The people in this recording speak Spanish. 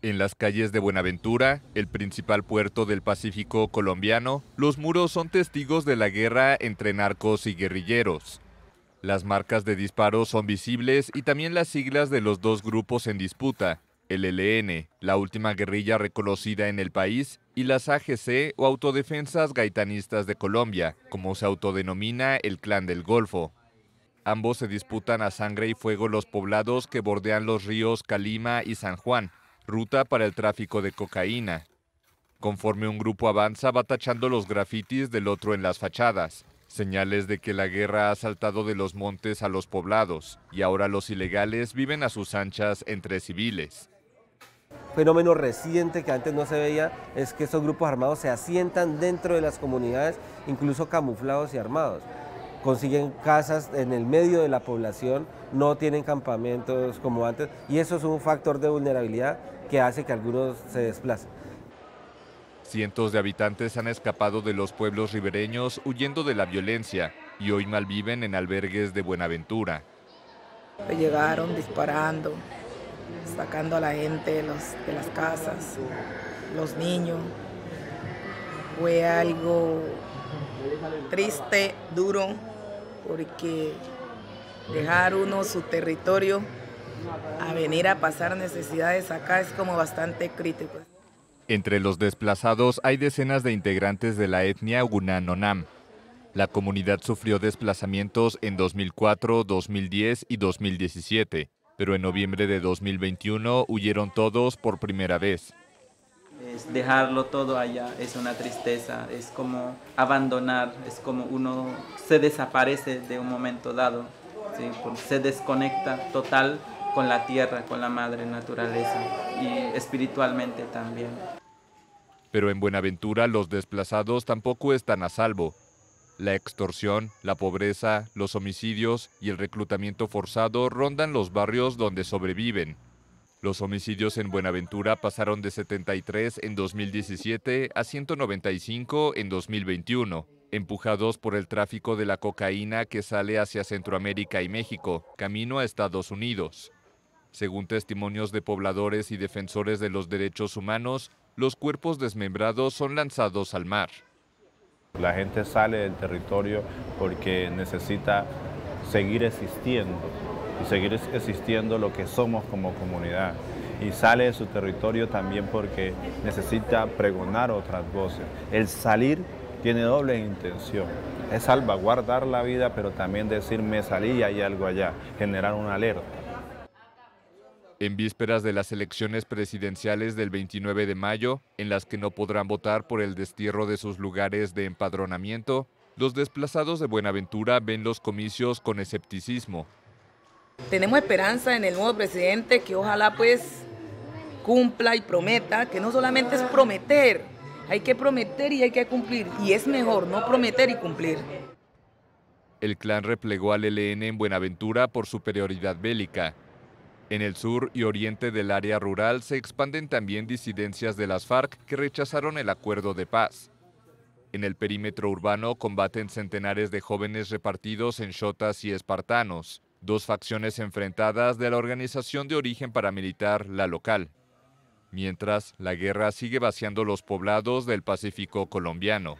En las calles de Buenaventura, el principal puerto del Pacífico colombiano, los muros son testigos de la guerra entre narcos y guerrilleros. Las marcas de disparos son visibles y también las siglas de los dos grupos en disputa, el LN, la última guerrilla reconocida en el país, y las AGC o Autodefensas Gaitanistas de Colombia, como se autodenomina el Clan del Golfo. Ambos se disputan a sangre y fuego los poblados que bordean los ríos Calima y San Juan, ruta para el tráfico de cocaína. Conforme un grupo avanza, va tachando los grafitis del otro en las fachadas, señales de que la guerra ha saltado de los montes a los poblados y ahora los ilegales viven a sus anchas entre civiles. Fenómeno reciente que antes no se veía es que esos grupos armados se asientan dentro de las comunidades, incluso camuflados y armados consiguen casas en el medio de la población, no tienen campamentos como antes y eso es un factor de vulnerabilidad que hace que algunos se desplacen. Cientos de habitantes han escapado de los pueblos ribereños huyendo de la violencia y hoy malviven en albergues de Buenaventura. Llegaron disparando, sacando a la gente de, de las casas, los niños. Fue algo triste, duro, porque dejar uno su territorio a venir a pasar necesidades acá es como bastante crítico. Entre los desplazados hay decenas de integrantes de la etnia Gunanonam. La comunidad sufrió desplazamientos en 2004, 2010 y 2017, pero en noviembre de 2021 huyeron todos por primera vez dejarlo todo allá, es una tristeza, es como abandonar, es como uno se desaparece de un momento dado, se desconecta total con la tierra, con la madre naturaleza y espiritualmente también. Pero en Buenaventura los desplazados tampoco están a salvo. La extorsión, la pobreza, los homicidios y el reclutamiento forzado rondan los barrios donde sobreviven. Los homicidios en Buenaventura pasaron de 73 en 2017 a 195 en 2021, empujados por el tráfico de la cocaína que sale hacia Centroamérica y México, camino a Estados Unidos. Según testimonios de pobladores y defensores de los derechos humanos, los cuerpos desmembrados son lanzados al mar. La gente sale del territorio porque necesita seguir existiendo y seguir existiendo lo que somos como comunidad. Y sale de su territorio también porque necesita pregonar otras voces. El salir tiene doble intención. Es salvaguardar la vida, pero también decirme me salí y hay algo allá, generar una alerta. En vísperas de las elecciones presidenciales del 29 de mayo, en las que no podrán votar por el destierro de sus lugares de empadronamiento, los desplazados de Buenaventura ven los comicios con escepticismo tenemos esperanza en el nuevo presidente que ojalá pues cumpla y prometa, que no solamente es prometer, hay que prometer y hay que cumplir, y es mejor no prometer y cumplir. El clan replegó al ELN en Buenaventura por superioridad bélica. En el sur y oriente del área rural se expanden también disidencias de las FARC que rechazaron el acuerdo de paz. En el perímetro urbano combaten centenares de jóvenes repartidos en Xotas y espartanos dos facciones enfrentadas de la organización de origen paramilitar, la local, mientras la guerra sigue vaciando los poblados del Pacífico colombiano.